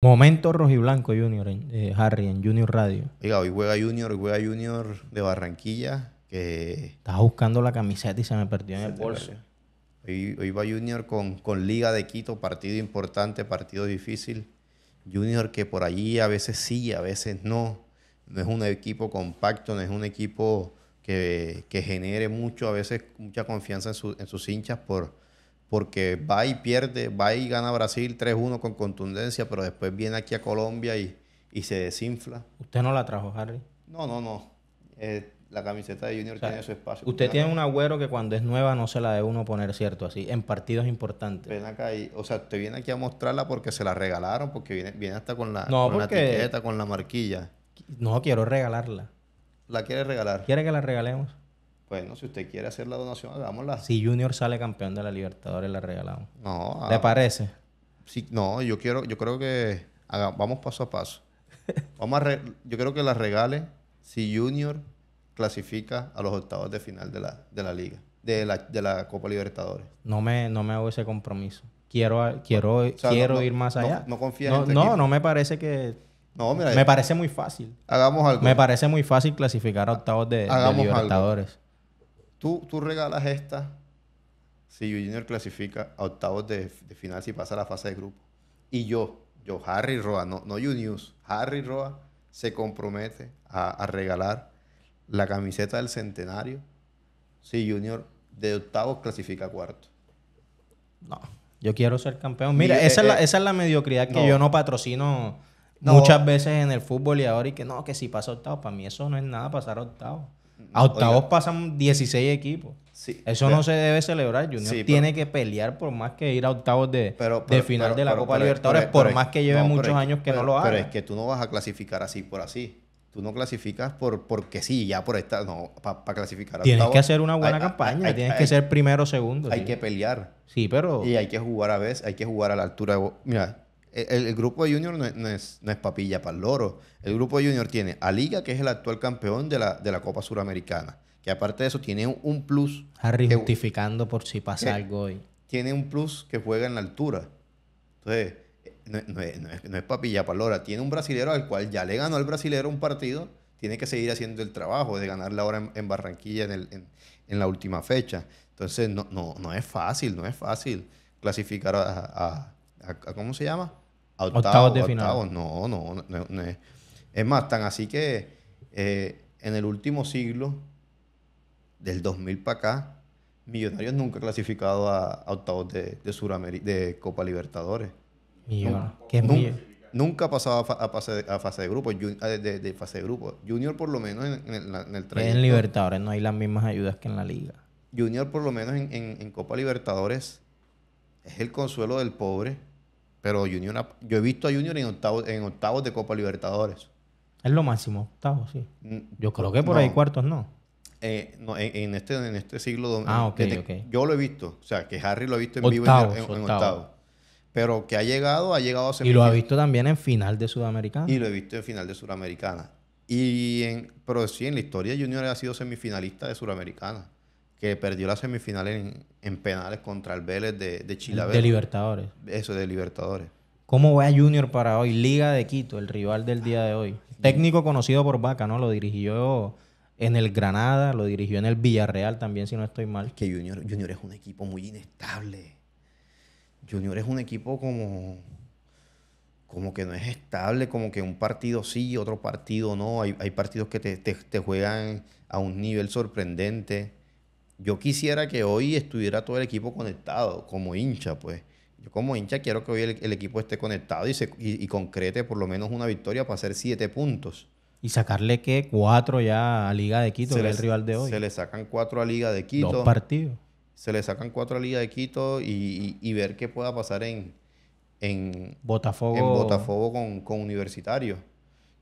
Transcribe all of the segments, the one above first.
Momento rojiblanco Junior, en, Junior eh, Harry, en Junior Radio. Oiga, hoy juega Junior, juega Junior de Barranquilla. Que... Estaba buscando la camiseta y se me perdió en el bolso. Hoy, va Junior con, Liga de Quito, partido importante, partido difícil. Junior que por allí a veces sí, a veces no. No es un equipo compacto, no es un equipo que, genere mucho, a veces mucha confianza en sus hinchas por, porque va y pierde, va y gana Brasil 3-1 con contundencia, pero después viene aquí a Colombia y, se desinfla. ¿Usted no la trajo, Harry? No, no, no. Eh, la camiseta de Junior tiene su espacio. Usted tiene un agüero que cuando es nueva no se la de uno poner, ¿cierto? Así, en partidos importantes. Ven acá y, o sea, usted viene aquí a mostrarla porque se la regalaron, porque viene, viene hasta con la, con la etiqueta, con la marquilla. No, quiero regalarla. ¿La quiere regalar? ¿Quiere que la regalemos? Bueno, si usted quiere hacer la donación, la. Si Junior sale campeón de la Libertadores, la regalamos. No. Ah, parece? Sí, no, yo quiero, yo creo que vamos paso a paso. Vamos yo creo que la regale si Junior clasifica a los octavos de final de la, liga, de la, de la Copa Libertadores. No me, no me hago ese compromiso. Quiero, quiero, quiero ir más allá. No, no confía este no, No, no me parece que me parece muy fácil. Hagamos Me parece muy fácil clasificar a octavos de, de Libertadores. Tú, regalas esta si Junior clasifica a octavos de, final si pasa a la fase de grupo. Y yo, yo, Harry Roa, no, no Junius, Harry Roa se compromete a, regalar la camiseta del centenario si Junior de octavos clasifica a cuarto. No, yo quiero ser campeón. Mira, esa, es la, mediocridad que yo no patrocino muchas veces en el fútbol y ahora y que no, que si pasa octavo, para mí eso no es nada pasar octavo. A octavos pasan 16 equipos. Eso no se debe celebrar. Junior tiene que pelear por más que ir a octavos de, de final de la Copa Libertadores, por más que lleve muchos años que no lo haga. Pero es que tú no vas a clasificar así por así. Tú no clasificas por porque sí, ya por esta, no, para clasificar. Tienes octavos, que hacer una buena campaña, tienes que ser primero o segundo. Hay que pelear. Sí, pero. Y hay que jugar a veces, hay que jugar a la altura. De, mira, el, grupo de Junior no es, papilla para el loro. El grupo de Junior tiene a Liga, que es el actual campeón de la, de la Copa Suramericana. Que aparte de eso, tiene un, plus. Harry justificando por si pasa algo hoy. Tiene un plus que juega en la altura. Entonces, no, es, papilla para el Tiene un brasilero al cual ya le ganó al brasilero un partido. Tiene que seguir haciendo el trabajo de ganar la hora en, Barranquilla en, en, la última fecha. Entonces, no, no, no es fácil, no es fácil clasificar a ¿cómo se llama? octavos, de final. No, no, no, es. más, tan así que eh, en el último siglo, del 2000 para acá, Millonarios nunca ha clasificado a, octavos de, de, Copa Libertadores. Millonarios. nunca, ha pasado a, fase, de grupo, eh, de, fase de grupo. Junior por lo menos en, el 30. En Libertadores no hay las mismas ayudas que en la liga. Junior por lo menos en, en Copa Libertadores es el consuelo del pobre pero Junior, yo he visto a Junior en octavos, de Copa Libertadores. Es lo máximo, octavos, sí. Mm, yo creo que por ahí cuartos no. Eh, en, este, en este siglo. ah, este, Yo lo he visto. O sea, que Harry lo ha visto en vivo en, Octavo. Pero que ha llegado, ha llegado a ser... Y lo ha visto también en final de Sudamericana. Y lo he visto en final de Sudamericana. Y pero sí, en la historia Junior ha sido semifinalista de Sudamericana que perdió la semifinal en, penales contra el Vélez de, de De Libertadores. Eso, de Libertadores. ¿Cómo va Junior para hoy? Liga de Quito, el rival del día de hoy. Técnico conocido por Vaca, ¿no? Lo dirigió en el Granada, lo dirigió en el Villarreal también, si no estoy mal. que Junior, Junior es un equipo muy inestable. Junior es un equipo como, como que no es estable, como que un partido sí, otro partido no. Hay, hay partidos que te juegan a un nivel sorprendente yo quisiera que hoy estuviera todo el equipo conectado, como hincha, pues. Yo como hincha quiero que hoy el, equipo esté conectado y, se, concrete por lo menos una victoria para hacer siete puntos. Y sacarle qué? cuatro ya a Liga de Quito, que es el rival de hoy. Se le sacan cuatro a Liga de Quito. Dos partidos. Se le sacan cuatro a Liga de Quito y, ver qué pueda pasar en, en Botafogo, en Botafogo con, con Universitario.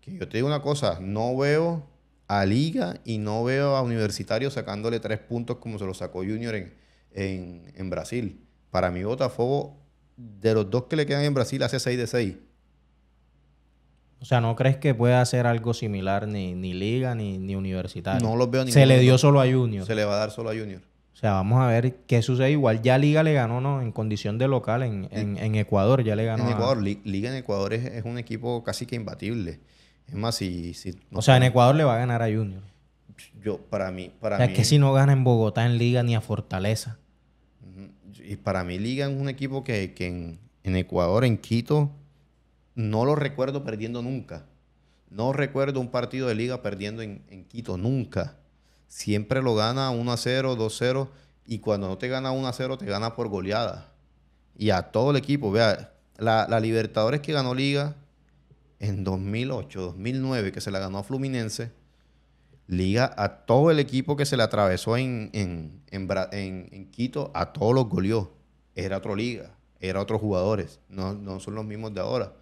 Que yo te digo una cosa, no veo a Liga y no veo a Universitario sacándole tres puntos como se lo sacó Junior en, Brasil. Para mí, Botafogo, de los dos que le quedan en Brasil, hace 6 de 6. O sea, ¿no crees que pueda hacer algo similar ni, Liga ni, Universitario? No los veo ni Se le dio solo a Junior. Se le va a dar solo a Junior. O sea, vamos a ver qué sucede. Igual ya Liga le ganó, ¿no? En condición de local en, Ecuador, ya le ganó. En Ecuador, Liga en Ecuador es, es, un equipo casi que imbatible. Es más, si... no o sea, en Ecuador le va a ganar a Junior. Yo, para mí... Para es que si no gana en Bogotá en Liga ni a Fortaleza. Y para mí Liga es un equipo que, en, Ecuador, en Quito, no lo recuerdo perdiendo nunca. No recuerdo un partido de liga perdiendo en, Quito, nunca. Siempre lo gana 1 a 0, 2 0, y cuando no te gana 1 0, te gana por goleada. Y a todo el equipo, vea, la, la Libertadores que ganó liga en 2008, 2009, que se la ganó a Fluminense, liga a todo el equipo que se le atravesó en, en, Quito, a todos los goleó. Era otra liga, era otros jugadores, no, son los mismos de ahora.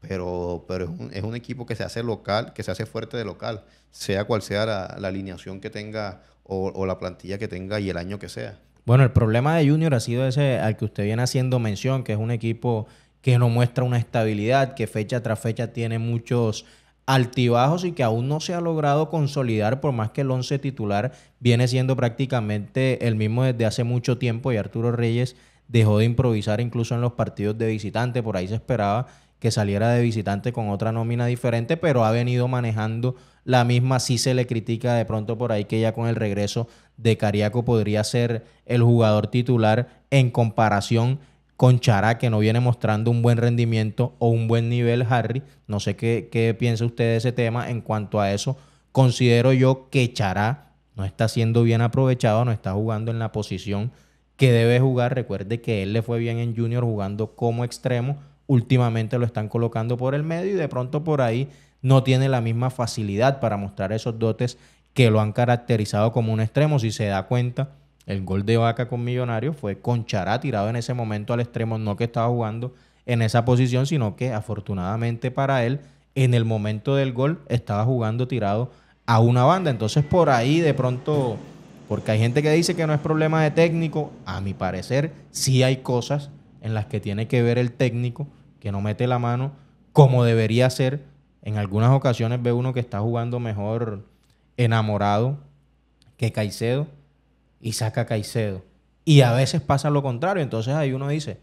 Pero, pero es, un, equipo que se hace local, que se hace fuerte de local, sea cual sea la, alineación que tenga o la plantilla que tenga y el año que sea. Bueno, el problema de Junior ha sido ese al que usted viene haciendo mención, que es un equipo que no muestra una estabilidad, que fecha tras fecha tiene muchos altibajos y que aún no se ha logrado consolidar por más que el once titular viene siendo prácticamente el mismo desde hace mucho tiempo y Arturo Reyes dejó de improvisar incluso en los partidos de visitante, por ahí se esperaba que saliera de visitante con otra nómina diferente, pero ha venido manejando la misma, si se le critica de pronto por ahí que ya con el regreso de Cariaco podría ser el jugador titular en comparación con Chará, que no viene mostrando un buen rendimiento o un buen nivel, Harry. No sé qué, qué piensa usted de ese tema. En cuanto a eso, considero yo que Chará no está siendo bien aprovechado, no está jugando en la posición que debe jugar. Recuerde que él le fue bien en Junior jugando como extremo. Últimamente lo están colocando por el medio y de pronto por ahí no tiene la misma facilidad para mostrar esos dotes que lo han caracterizado como un extremo. Si se da cuenta, el gol de Vaca con Millonarios fue con Chará tirado en ese momento al extremo, no que estaba jugando en esa posición, sino que afortunadamente para él, en el momento del gol, estaba jugando tirado a una banda. Entonces por ahí de pronto, porque hay gente que dice que no es problema de técnico, a mi parecer sí hay cosas en las que tiene que ver el técnico, que no mete la mano como debería ser. En algunas ocasiones ve uno que está jugando mejor enamorado que Caicedo y saca Caicedo. Y a veces pasa lo contrario. Entonces ahí uno dice,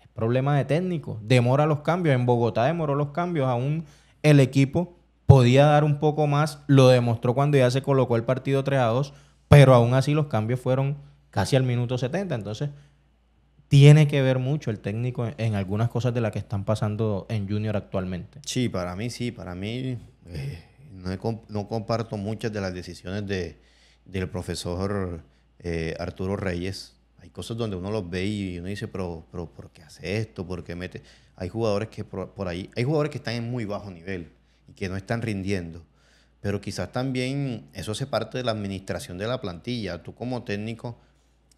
es problema de técnico, demora los cambios. En Bogotá demoró los cambios, aún el equipo podía dar un poco más, lo demostró cuando ya se colocó el partido 3 a 2, pero aún así los cambios fueron casi al minuto 70. Entonces, tiene que ver mucho el técnico en, algunas cosas de las que están pasando en Junior actualmente. Sí, para mí sí, para mí eh, no, comparto muchas de las decisiones de, del profesor eh, Arturo Reyes. Hay cosas donde uno los ve y uno dice, pero, ¿por qué hace esto? ¿Por qué mete? Hay jugadores que por, ahí, hay jugadores que están en muy bajo nivel y que no están rindiendo. Pero quizás también eso hace parte de la administración de la plantilla. Tú como técnico,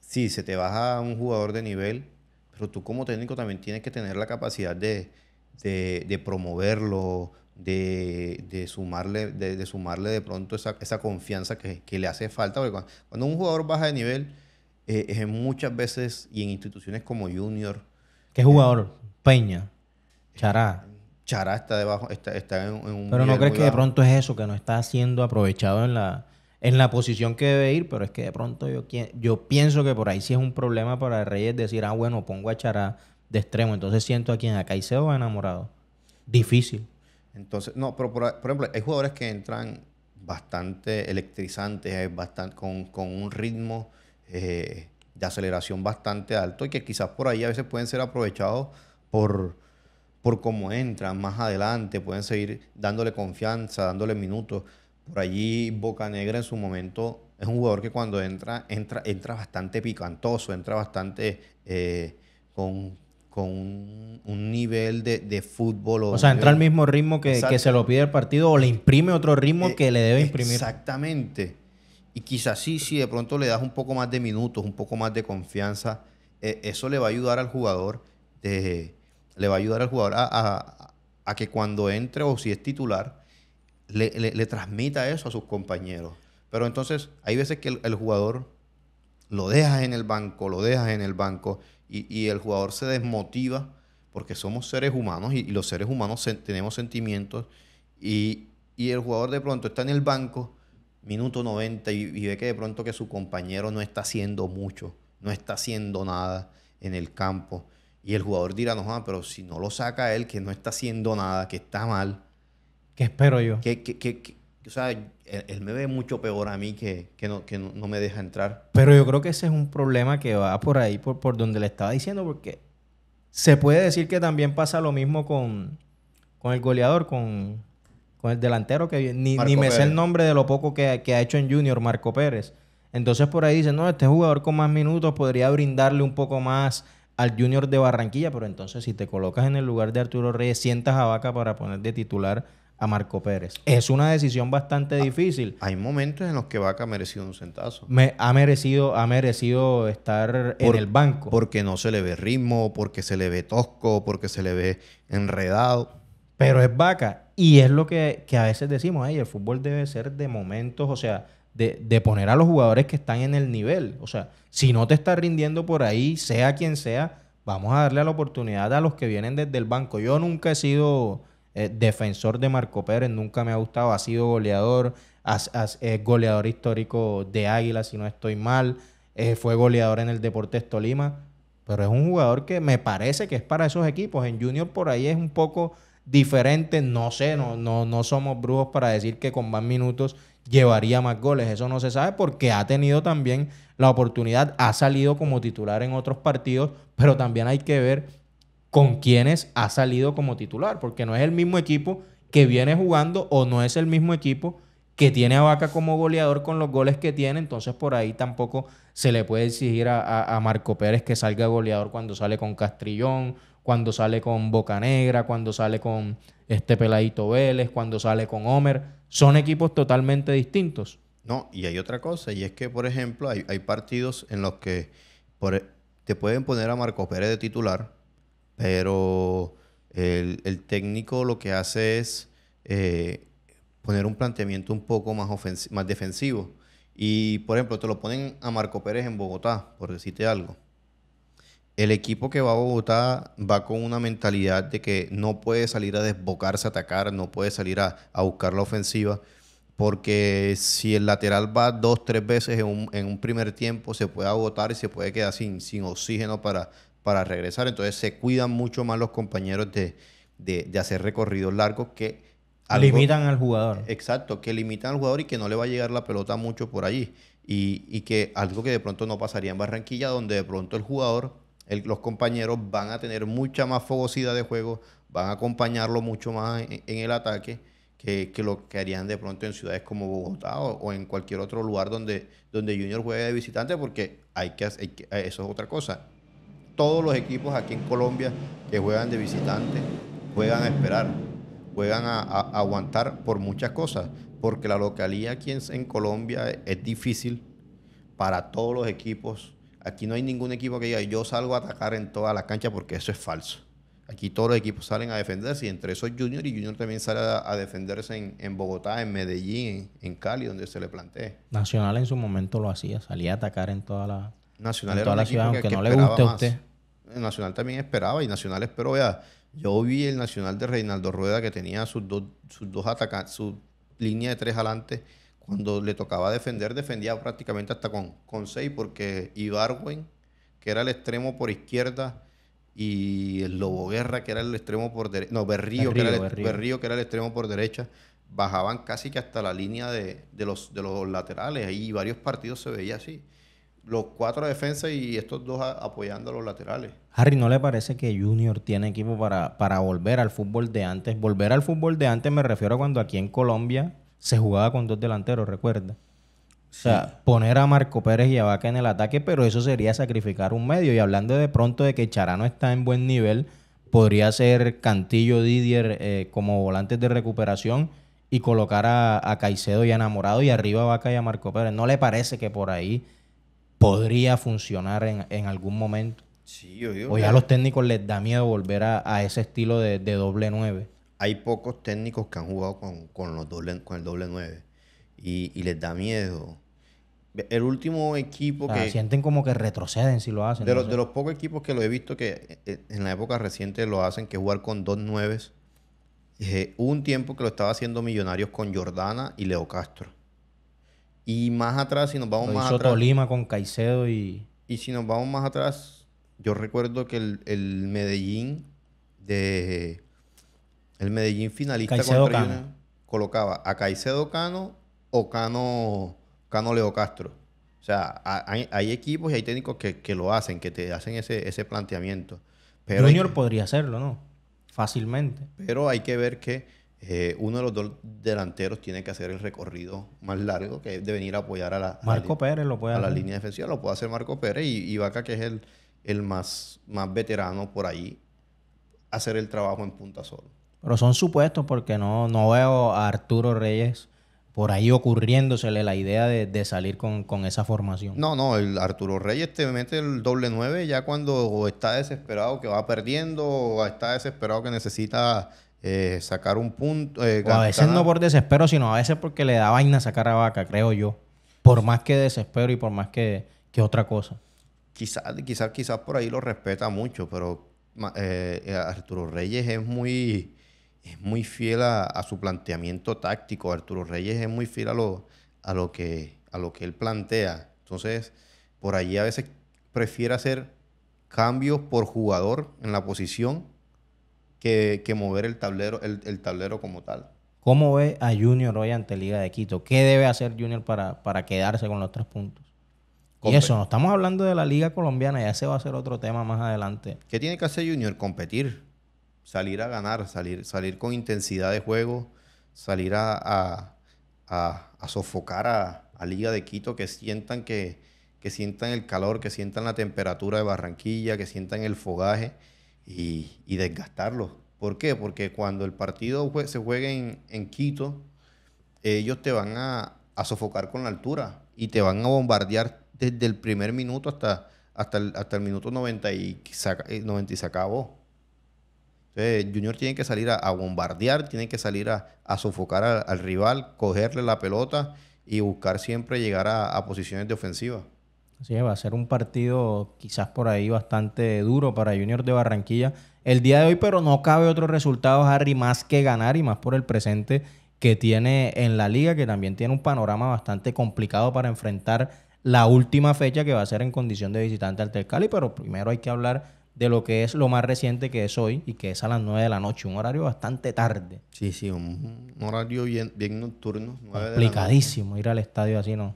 sí, se te baja un jugador de nivel, pero tú como técnico también tienes que tener la capacidad de, de, de promoverlo, de, sumarle, de, sumarle de pronto esa, esa confianza que, le hace falta. Porque cuando, un jugador baja de nivel, eh, muchas veces y en instituciones como Junior. ¿Qué jugador? Eh, Peña. Chará. Eh, Chará está debajo, está, está en, un. Pero no crees que de pronto es eso, que no está siendo aprovechado en la, en la posición que debe ir, pero es que de pronto yo, yo pienso que por ahí sí es un problema para Reyes decir, ah, bueno, pongo a Chará de extremo, entonces siento a quien a Caicedo enamorado. Difícil. Entonces, no, pero por, ejemplo, hay jugadores que entran bastante electrizantes, eh, bastante, con, un ritmo eh, de aceleración bastante alto y que quizás por ahí a veces pueden ser aprovechados por, por cómo entran más adelante, pueden seguir dándole confianza, dándole minutos. Por allí Boca Negra en su momento es un jugador que cuando entra, entra, entra bastante picantoso, entra bastante eh, con, con un, nivel de, fútbol. O, o sea, entra al mismo ritmo que, se lo pide el partido o le imprime otro ritmo eh, que le debe imprimir. Exactamente. Y quizás sí, si de pronto le das un poco más de minutos, un poco más de confianza. Eh, eso le va a ayudar al jugador, le va a ayudar al jugador a, que cuando entre o si es titular, le, transmita eso a sus compañeros. Pero entonces hay veces que el, el jugador lo dejas en el banco, lo dejas en el banco y, el jugador se desmotiva porque somos seres humanos y, los seres humanos tenemos sentimientos y, el jugador de pronto está en el banco, minuto 90, y, ve que de pronto que su compañero no está haciendo mucho, no está haciendo nada en el campo. Y el jugador dirá, no, ah, pero si no lo saca él, que no está haciendo nada, que está mal. ¿Qué espero yo? ¿Qué, que, o sea, él, me ve mucho peor a mí que, no, me deja entrar. Pero yo creo que ese es un problema que va por ahí, por, por donde le estaba diciendo, porque se puede decir que también pasa lo mismo con, con el goleador, con, el delantero, que ni, me sé el nombre de lo poco que, que, ha hecho en Junior, Marco Pérez. Entonces por ahí dicen, no, este jugador con más minutos podría brindarle un poco más al Junior de Barranquilla, pero entonces si te colocas en el lugar de Arturo Reyes, sientas a Vaca para poner de titular a Marco Pérez. Es una decisión bastante ah, difícil. Hay momentos en los que Vaca ha merecido un centazo. Me, ha, merecido, ha merecido estar en el banco. Porque no se le ve ritmo, porque se le ve tosco, porque se le ve enredado. Pero es Vaca. Y es lo que, a veces decimos, Ay, el fútbol debe ser de momentos, o sea, de, poner a los jugadores que están en el nivel. O sea, si no te está rindiendo por ahí, sea quien sea, vamos a darle la oportunidad a los que vienen desde el banco. Yo nunca he sido eh, defensor de Marco Pérez, nunca me ha gustado, ha sido goleador, es eh, goleador histórico de Águila, si no estoy mal, eh, fue goleador en el Deportes Tolima, pero es un jugador que me parece que es para esos equipos. En Junior por ahí es un poco diferente, no sé, no, no, no somos brujos para decir que con más minutos llevaría más goles, eso no se sabe porque ha tenido también la oportunidad, ha salido como titular en otros partidos, pero también hay que ver con quienes ha salido como titular, porque no es el mismo equipo que viene jugando o no es el mismo equipo que tiene a Vaca como goleador con los goles que tiene, entonces por ahí tampoco se le puede exigir a, Marco Pérez que salga goleador cuando sale con Castrillón, cuando sale con Boca Negra, cuando sale con este Peladito Vélez, cuando sale con Homer. Son equipos totalmente distintos. No, y hay otra cosa, y es que, por ejemplo, hay, partidos en los que te pueden poner a Marco Pérez de titular, pero el, técnico lo que hace es eh, poner un planteamiento un poco más, más defensivo. Y, por ejemplo, te lo ponen a Marco Pérez en Bogotá, por decirte algo. El equipo que va a Bogotá va con una mentalidad de que no puede salir a desbocarse, a atacar, no puede salir a, buscar la ofensiva, porque si el lateral va dos, tres veces en un, primer tiempo, se puede agotar y se puede quedar sin, sin oxígeno para, para regresar. Entonces se cuidan mucho más los compañeros de, de, hacer recorridos largos que... limitan al jugador. Exacto, que limitan al jugador y que no le va a llegar la pelota mucho por allí. Y, que algo que de pronto no pasaría en Barranquilla, donde de pronto el jugador, los compañeros van a tener mucha más fogosidad de juego, van a acompañarlo mucho más en, el ataque. Que, lo que harían de pronto en ciudades como Bogotá o, en cualquier otro lugar donde, donde Junior juega de visitante, porque hay que, hay que eso es otra cosa todos los equipos aquí en Colombia que juegan de visitante juegan a esperar, juegan a, aguantar por muchas cosas, porque la localía aquí en, Colombia es, difícil para todos los equipos. Aquí no hay ningún equipo que diga yo salgo a atacar en toda la cancha porque eso es falso. Aquí todos los equipos salen a defenderse y entre esos Junior y Junior también salen a, defenderse en, Bogotá, en Medellín, en, Cali, donde se le plantee. Nacional en su momento lo hacía, salía a atacar en toda la, Nacional era aunque no le guste más. Nacional también esperaba y Nacional esperó. Vea, yo vi el Nacional de Reinaldo Rueda que tenía sus dos, sus dos atacantes, su línea de tres adelante. Cuando le tocaba defender, defendía prácticamente hasta con, con seis, porque Ibarwen, que era el extremo por izquierda, y el Lobo Guerra, que era el extremo por derecha, no, Berrío, que era el, extremo por derecha, bajaban casi que hasta la línea de, de los, de los laterales. Ahí varios partidos se veía así los cuatro defensas y estos dos apoyando a los laterales. Harry, ¿no le parece que Junior tiene equipo para, para volver al fútbol de antes? Volver al fútbol de antes me refiero a cuando aquí en Colombia se jugaba con dos delanteros, recuerda. O sea, poner a Marco Pérez y a Vaca en el ataque, pero eso sería sacrificar un medio. Y hablando de pronto de que Charano está en buen nivel, podría ser Cantillo Didier eh, como volantes de recuperación y colocar a, a Caicedo y a Enamorado y arriba a Vaca y a Marco Pérez. ¿No le parece que por ahí podría funcionar en, algún momento. Sí, o ya a los técnicos les da miedo volver a, ese estilo de, doble nueve. Hay pocos técnicos que han jugado con, los con el doble nueve y, les da miedo. El último equipo que... Sienten como que retroceden si lo hacen. De, los, de los pocos equipos que lo he visto que eh, eh, en la época reciente lo hacen, que jugar con dos nueves. Eh, hubo un tiempo que lo estaba haciendo Millonarios con Jordana y Leo Castro. Y más atrás, si nos vamos más hizo atrás. con Caicedo y. Y si nos vamos más atrás, yo recuerdo que el, Medellín de. El Medellín finalista contra colocaba a Caicedo Cano o Cano, Cano Leo Castro. O sea, hay, equipos y hay técnicos que, lo hacen, que te hacen ese, planteamiento. Pero Junior podría hacerlo, ¿no? Fácilmente. Pero hay que ver que eh, uno de los dos delanteros tiene que hacer el recorrido más largo, que es de venir a apoyar a la, Marco Pérez lo puede la línea defensiva. Lo puede hacer Marco Pérez y, Vaca, que es el, el más, más veterano por ahí, hacer el trabajo en punta solo. Pero son supuestos porque no, no veo a Arturo Reyes por ahí ocurriéndosele la idea de, salir con, con, esa formación. No, no, el Arturo Reyes te mete el doble nueve ya cuando está desesperado que va perdiendo o está desesperado que necesita eh, sacar un punto. Eh, a veces no por desespero, sino a veces porque le da vaina sacar a vaca, creo yo. Por más que desespero y por más que, que otra cosa. Quizás quizá, quizá por ahí lo respeta mucho, pero eh, Arturo Reyes es muy, es muy fiel a, su planteamiento táctico. Arturo Reyes es muy fiel a lo, a lo, que, a lo que él plantea. Entonces, por allí a veces prefiere hacer cambios por jugador en la posición que, mover el tablero, el, tablero como tal. ¿Cómo ve a Junior hoy ante Liga de Quito? ¿Qué debe hacer Junior para, para quedarse con los tres puntos? y eso, no estamos hablando de la Liga Colombiana, ya ese va a ser otro tema más adelante. ¿Qué tiene que hacer Junior? Competir, salir a ganar, salir, salir con intensidad de juego, salir a, a sofocar a, Liga de Quito, que sientan que, que sientan el calor, que sientan la temperatura de Barranquilla, que sientan el fogaje y, desgastarlo. ¿Por qué? Porque cuando el partido se juegue en, Quito, ellos te van a, sofocar con la altura y te van a bombardear desde el primer minuto hasta, hasta, el, hasta el minuto 90 y, 90 eh, y se acabó. Entonces, Junior tiene que salir a, bombardear, tiene que salir a, sofocar al, rival, cogerle la pelota y buscar siempre llegar a, posiciones de ofensiva. Así va a ser un partido quizás por ahí bastante duro para Junior de Barranquilla el día de hoy, pero no cabe otro resultado, Harry, más que ganar y más por el presente que tiene en la liga, que también tiene un panorama bastante complicado para enfrentar la última fecha que va a ser en condición de visitante al Telcali, Cali, pero primero hay que hablar de lo que es lo más reciente que es hoy y que es a las 9 de la noche, un horario bastante tarde. Sí, sí, un, horario bien, nocturno. Complicadísimo ir al estadio así, ¿no?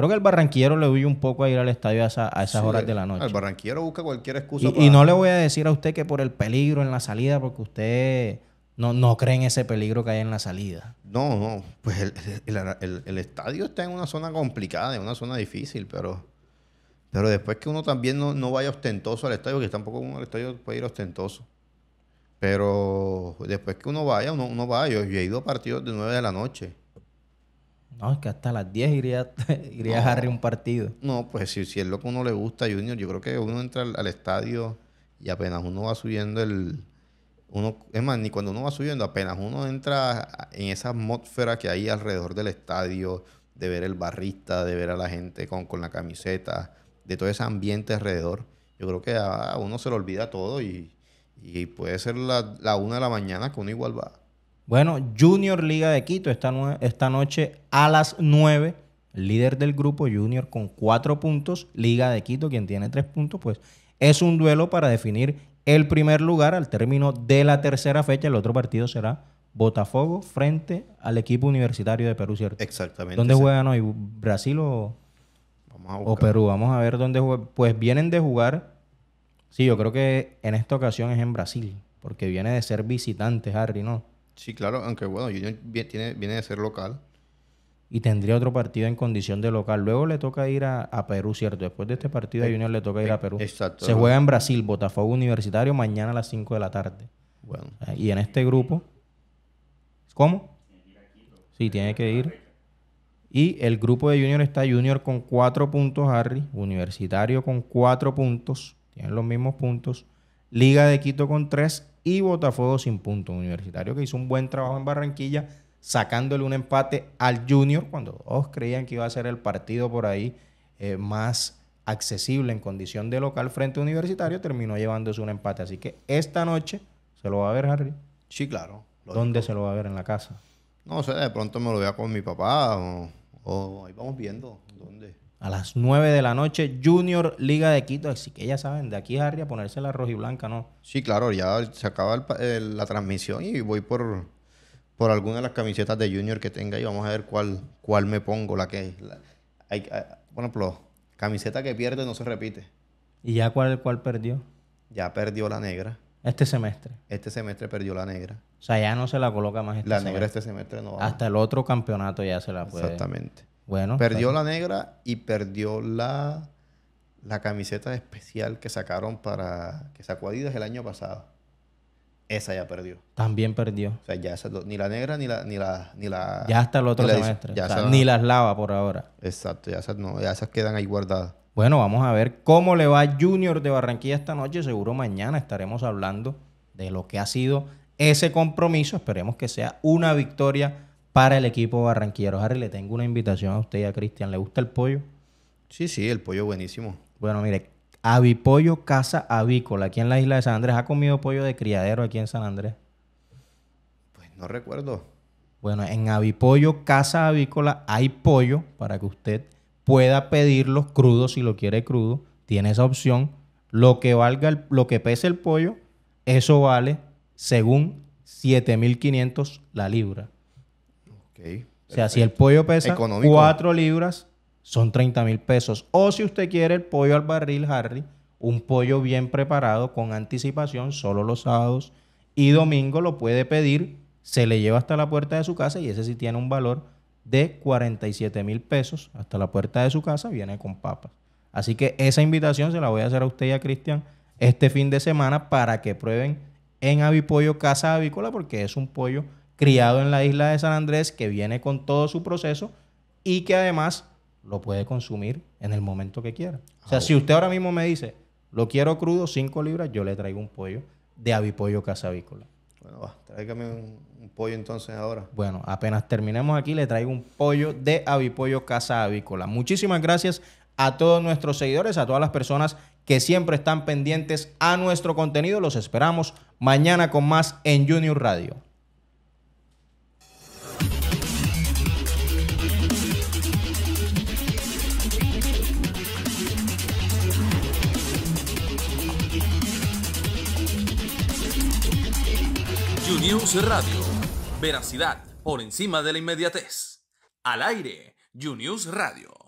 Creo que el barranquillero le huye un poco a ir al estadio a, esas horas de la noche. El barranquillero busca cualquier excusa. Y, no le voy a decir a usted que por el peligro en la salida, porque usted no, cree en ese peligro que hay en la salida. No, no. Pues el, estadio está en una zona complicada, en una zona difícil, pero... Pero después que uno también no, vaya ostentoso al estadio, que tampoco uno al estadio puede ir ostentoso. Pero después que uno vaya, uno, uno Yo, yo, he ido a partidos de 9 de la noche. No, es que hasta las 10 iría, iría a Harry un partido. No, pues si, es lo que uno le gusta, Junior, yo creo que uno entra al, estadio y apenas uno va subiendo el, uno, es más, ni cuando uno va subiendo, apenas uno entra en esa atmósfera que hay alrededor del estadio, de ver el barrista, de ver a la gente con, con la camiseta, de todo ese ambiente alrededor. Yo creo que a, uno se le olvida todo y, puede ser la, la una de la mañana que uno igual va. Bueno, Junior Liga de Quito esta, esta noche a las 9. líder del grupo Junior con 4 puntos. Liga de Quito, quien tiene 3 puntos, pues es un duelo para definir el primer lugar al término de la tercera fecha. El otro partido será Botafogo frente al equipo universitario de Perú, ¿cierto? Exactamente. ¿Dónde juegan hoy? ¿Brasil o, o Perú? Vamos a ver dónde juegan. Pues vienen de jugar. Sí, yo creo que en esta ocasión es en Brasil, porque viene de ser visitante, Harry, ¿no? Sí, claro, aunque bueno, Junior viene, viene de ser local. Y tendría otro partido en condición de local. Luego le toca ir a, Perú, ¿cierto? Después de este partido a eh, Junior le toca ir a eh, Perú. Exacto. Se juega en Brasil, Botafogo Universitario, mañana a las 5 de la tarde. Bueno. Eh, y en este grupo... ¿Cómo? Sí, tiene que ir. Y el grupo de Junior está Junior con cuatro puntos, Harry. Universitario con cuatro puntos. Tienen los mismos puntos. Liga de Quito con tres y Botafuego sin punto Universitario que hizo un buen trabajo en Barranquilla, sacándole un empate al Junior cuando todos creían que iba a ser el partido por ahí eh, más accesible en condición de local frente Universitario, terminó llevándose un empate. Así que esta noche se lo va a ver Harry. Sí, claro. ¿Dónde se lo va a ver en la casa? No sé, de pronto me lo vea con mi papá o ahí vamos viendo dónde a las 9 de la noche, Junior Liga de Quito. Así que ya saben, de aquí a ponerse la roja y blanca, ¿no? Sí, claro, ya se acaba la transmisión y voy por, por alguna de las camisetas de Junior que tenga y vamos a ver cuál, cuál me pongo. La que. hay, por ejemplo, camiseta que pierde no se repite. ¿Y ya cuál, cuál perdió? Ya perdió la negra. Este semestre. Este semestre perdió la negra. O sea, ya no se la coloca más este La negra este semestre no va. Hasta el otro campeonato ya se la puede. Exactamente. Perdió la negra y perdió la, la camiseta especial que sacaron para. que sacó Adidas el año pasado. Esa ya perdió. También perdió. O sea, ya ni la negra ni la, ni la, ni la. Ya hasta el otro semestre. ni las lava por ahora. Exacto, ya esas no, ya esas quedan ahí guardadas. Bueno, vamos a ver cómo le va Junior de Barranquilla esta noche. Seguro mañana estaremos hablando de lo que ha sido ese compromiso. Esperemos que sea una victoria para el equipo barranquillero. Harry, le tengo una invitación a usted y a Cristian. ¿Le gusta el pollo? Sí, sí, el pollo buenísimo. Bueno, mire, Avipollo Casa Avícola, aquí en la isla de San Andrés. ¿Ha comido pollo de criadero aquí en San Andrés? Pues no recuerdo. Bueno, en Avipollo Casa Avícola hay pollo para que usted pueda pedirlo crudo, si lo quiere crudo. Tiene esa opción. Lo que valga, lo que pese el pollo, eso vale según 7.500 la libra o sea, si el pollo pesa cuatro 4 libras, son 30 mil pesos. O si usted quiere el pollo al barril, Harry, un pollo bien preparado con anticipación, solo los sábados y domingo lo puede pedir, se le lleva hasta la puerta de su casa y ese sí tiene un valor de 47 mil pesos hasta la puerta de su casa, viene con papas. Así que esa invitación se la voy a hacer a usted y a Cristian este fin de semana para que prueben en Avipollo Casa Avícola porque es un pollo criado en la isla de San Andrés, que viene con todo su proceso y que además lo puede consumir en el momento que quiera. O sea, ah, si usted ahora mismo me dice, lo quiero crudo, 5 libras, yo le traigo un pollo de avipollo casavícola. Bueno, va, tráigame un, pollo entonces ahora. Bueno, apenas terminemos aquí, le traigo un pollo de avipollo casa avícola. Muchísimas gracias a todos nuestros seguidores, a todas las personas que siempre están pendientes a nuestro contenido. Los esperamos mañana con más en Junior Radio. News Radio. Veracidad por encima de la inmediatez. Al aire, Junius Radio.